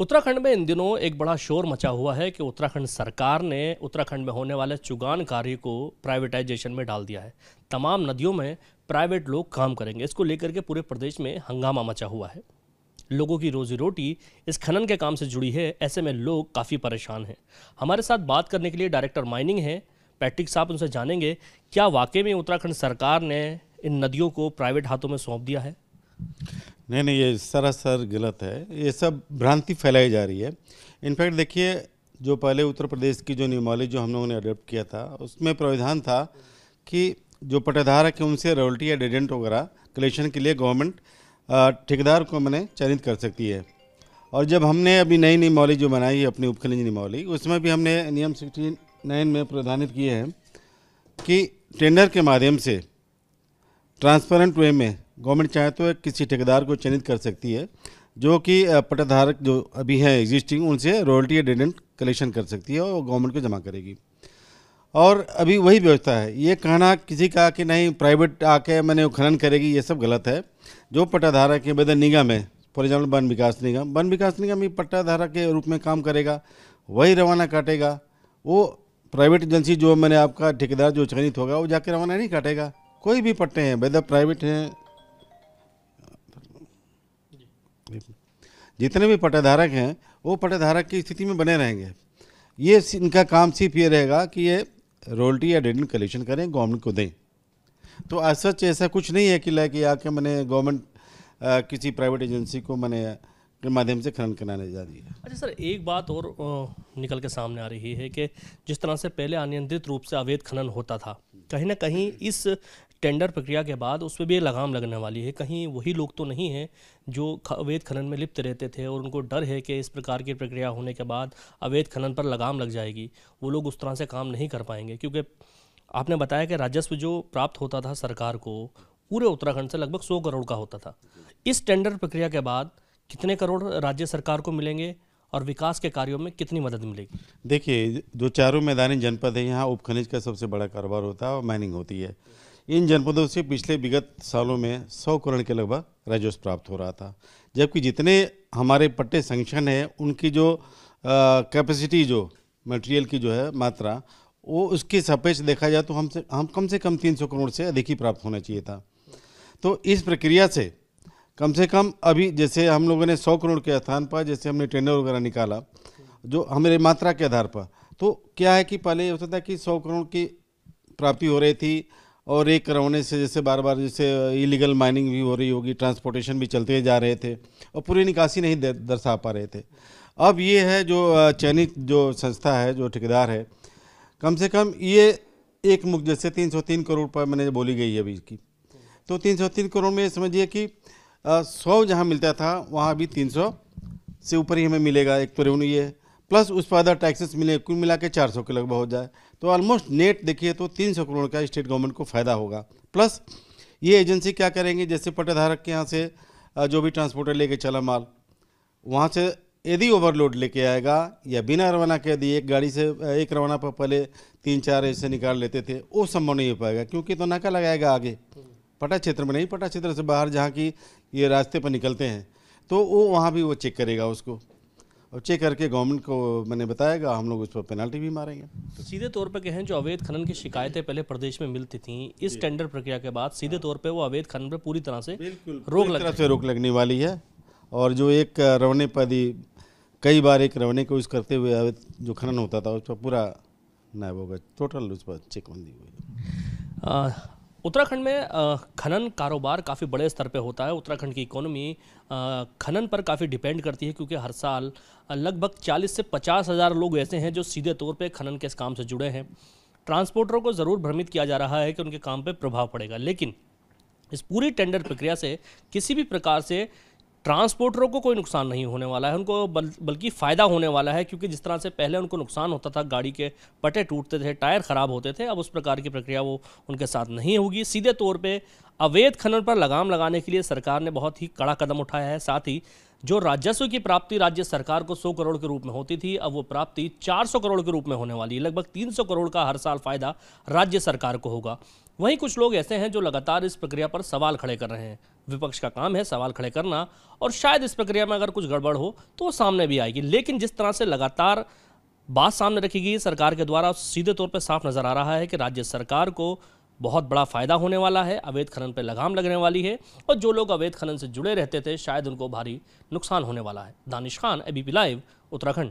उत्तराखंड में इन दिनों एक बड़ा शोर मचा हुआ है कि उत्तराखंड सरकार ने उत्तराखंड में होने वाले चुगान कार्य को प्राइवेटाइजेशन में डाल दिया है तमाम नदियों में प्राइवेट लोग काम करेंगे इसको लेकर के पूरे प्रदेश में हंगामा मचा हुआ है लोगों की रोजी रोटी इस खनन के काम से जुड़ी है ऐसे में लोग काफ़ी परेशान हैं हमारे साथ बात करने के लिए डायरेक्टर माइनिंग है पैट्रिक साहब उनसे जानेंगे क्या वाकई में उत्तराखंड सरकार ने इन नदियों को प्राइवेट हाथों में सौंप दिया है नहीं नहीं ये सरासर गलत है ये सब भ्रांति फैलाई जा रही है इनफैक्ट देखिए जो पहले उत्तर प्रदेश की जो नियमावली जो हम लोगों ने अडोप्ट किया था उसमें प्राविधान था कि जो पट्टेधारक है उनसे रॉयल्टी या डेडेंट वगैरह कलेक्शन के लिए गवर्नमेंट ठेकेदार को मैंने चयनित कर सकती है और जब हमने अभी नई नियमावली जो बनाई है अपनी उपखनिज नियमावली उसमें भी हमने नियम सिक्सटी नाइन में प्रावधानित किए हैं कि टेंडर के माध्यम से ट्रांसपेरेंट वे में गवर्नमेंट चाहे तो किसी ठेकेदार को चयनित कर सकती है जो कि पट्टाधारक जो अभी हैं एग्जिस्टिंग उनसे रॉयल्टी या कलेक्शन कर सकती है और गवर्नमेंट को जमा करेगी और अभी वही व्यवस्था है ये कहना किसी का कि नहीं प्राइवेट आके मैंने खनन करेगी ये सब गलत है जो पट्टाधारक है बदल निगम है फॉर एग्जाम्पल वन विकास निगम वन विकास निगम ही पट्टाधारक के रूप में काम करेगा वही रवाना काटेगा वो प्राइवेट एजेंसी जो मैंने आपका ठेकेदार जो चयनित होगा वो जाके रवाना नहीं काटेगा कोई भी पट्टे हैं वेदर प्राइवेट हैं जितने भी पटाधारक हैं वो पटाधारक की स्थिति में बने रहेंगे ये इनका काम सिर्फ ये रहेगा कि ये रोल्टी या डिविडेंड कलेक्शन करें गवर्नमेंट को दें तो आज सच ऐसा कुछ नहीं है कि लाके आके मैंने गवर्नमेंट किसी प्राइवेट एजेंसी को मैंने के माध्यम से खनन कराने जा रही है अच्छा सर एक बात और निकल के सामने आ रही है कि जिस तरह से पहले अनियंत्रित रूप से अवैध खनन होता था कहीं ना कहीं इस टेंडर प्रक्रिया के बाद उस पर भी लगाम लगने वाली है कहीं वही लोग तो नहीं हैं जो अवैध खनन में लिप्त रहते थे और उनको डर है कि इस प्रकार की प्रक्रिया होने के बाद अवैध खनन पर लगाम लग जाएगी वो लोग उस तरह से काम नहीं कर पाएंगे क्योंकि आपने बताया कि राजस्व जो प्राप्त होता था सरकार को पूरे उत्तराखंड से लगभग सौ करोड़ का होता था इस टेंडर प्रक्रिया के बाद कितने करोड़ राज्य सरकार को मिलेंगे और विकास के कार्यों में कितनी मदद मिलेगी देखिए जो चारों मैदानी जनपद है यहाँ उपखनिज का सबसे बड़ा कारोबार होता है और माइनिंग होती है इन जनपदों से पिछले विगत सालों में सौ करोड़ के लगभग राजस्व प्राप्त हो रहा था जबकि जितने हमारे पट्टे संगठन हैं उनकी जो कैपेसिटी जो मटेरियल की जो है मात्रा वो उसके सापेक्ष देखा जाए तो हमसे हम कम से कम 300 करोड़ से अधिक ही प्राप्त होना चाहिए था तो इस प्रक्रिया से कम से कम अभी जैसे हम लोगों ने सौ करोड़ के स्थान पर जैसे हमने टेंडर वगैरह निकाला जो हमारे मात्रा के आधार पर तो क्या है कि पहले ये होता था कि सौ करोड़ की प्राप्ति हो रही थी और एक करवाने से जैसे बार बार जैसे इलीगल माइनिंग भी हो रही होगी ट्रांसपोर्टेशन भी चलते जा रहे थे और पूरी निकासी नहीं दर्शा पा रहे थे अब ये है जो चयनित जो संस्था है जो ठेकेदार है कम से कम ये एक मुख जैसे 303 करोड़ रुपये मैंने बोली गई है अभी की तो 303 करोड़ में समझिए कि सौ जहाँ मिलता था वहाँ अभी 300 से ऊपर ही हमें मिलेगा एक तो रेवन्यू ये प्लस उस पर अदर टैक्सेस मिले कुल मिला के चार के लगभग हो जाए तो ऑलमोस्ट नेट देखिए तो 300 करोड़ का स्टेट गवर्नमेंट को फ़ायदा होगा प्लस ये एजेंसी क्या करेंगे जैसे पटाधारक के यहाँ से जो भी ट्रांसपोर्टर लेके चला माल वहाँ से यदि ओवरलोड लेके आएगा या बिना रवाना के यदि एक गाड़ी से एक रवाना पर पहले तीन चार ऐसे निकाल लेते थे वो संभव नहीं हो पाएगा क्योंकि तो नाका लगाएगा आगे पटा क्षेत्र में नहीं पटा क्षेत्र से बाहर जहाँ की ये रास्ते पर निकलते हैं तो वो वहाँ भी वो चेक करेगा उसको और चेक करके गवर्नमेंट को मैंने बताएगा हम लोग उस पर पेनल्टी भी मारेंगे तो सीधे तौर पर कहें जो अवैध खनन की शिकायतें पहले प्रदेश में मिलती थी इस टेंडर प्रक्रिया के बाद सीधे तौर पर वो अवैध खनन पर पूरी तरह से रोक लग से रोक लगने वाली है और जो एक रवने पदी कई बार एक रवने को यूज़ करते हुए अवैध जो खनन होता था उस पर पूरा नायब होगा टोटल उस पर चेकबंदी हुई उत्तराखंड में खनन कारोबार काफ़ी बड़े स्तर पे होता है उत्तराखंड की इकोनॉमी खनन पर काफ़ी डिपेंड करती है क्योंकि हर साल लगभग 40 से पचास हज़ार लोग ऐसे हैं जो सीधे तौर पे खनन के इस काम से जुड़े हैं ट्रांसपोर्टरों को ज़रूर भ्रमित किया जा रहा है कि उनके काम पर प्रभाव पड़ेगा लेकिन इस पूरी टेंडर प्रक्रिया से किसी भी प्रकार से ट्रांसपोर्टरों को कोई नुकसान नहीं होने वाला है उनको बल, बल्कि फ़ायदा होने वाला है क्योंकि जिस तरह से पहले उनको नुकसान होता था गाड़ी के पटे टूटते थे टायर ख़राब होते थे अब उस प्रकार की प्रक्रिया वो उनके साथ नहीं होगी सीधे तौर पर अवैध खनन पर लगाम लगाने के लिए सरकार ने बहुत ही कड़ा कदम उठाया है साथ ही जो राजस्व की प्राप्ति राज्य सरकार को सौ करोड़ के रूप में होती थी अब वो प्राप्ति चार करोड़ के रूप में होने वाली है लगभग तीन करोड़ का हर साल फायदा राज्य सरकार को होगा वहीं कुछ लोग ऐसे हैं जो लगातार इस प्रक्रिया पर सवाल खड़े कर रहे हैं विपक्ष का काम है सवाल खड़े करना और शायद इस प्रक्रिया में अगर कुछ गड़बड़ हो तो वो सामने भी आएगी लेकिन जिस तरह से लगातार बात सामने रखी गई सरकार के द्वारा सीधे तौर पर साफ नजर आ रहा है कि राज्य सरकार को बहुत बड़ा फायदा होने वाला है अवैध खनन पर लगाम लगने वाली है और जो लोग अवैध खनन से जुड़े रहते थे शायद उनको भारी नुकसान होने वाला है दानिश खान एबीपी लाइव उत्तराखंड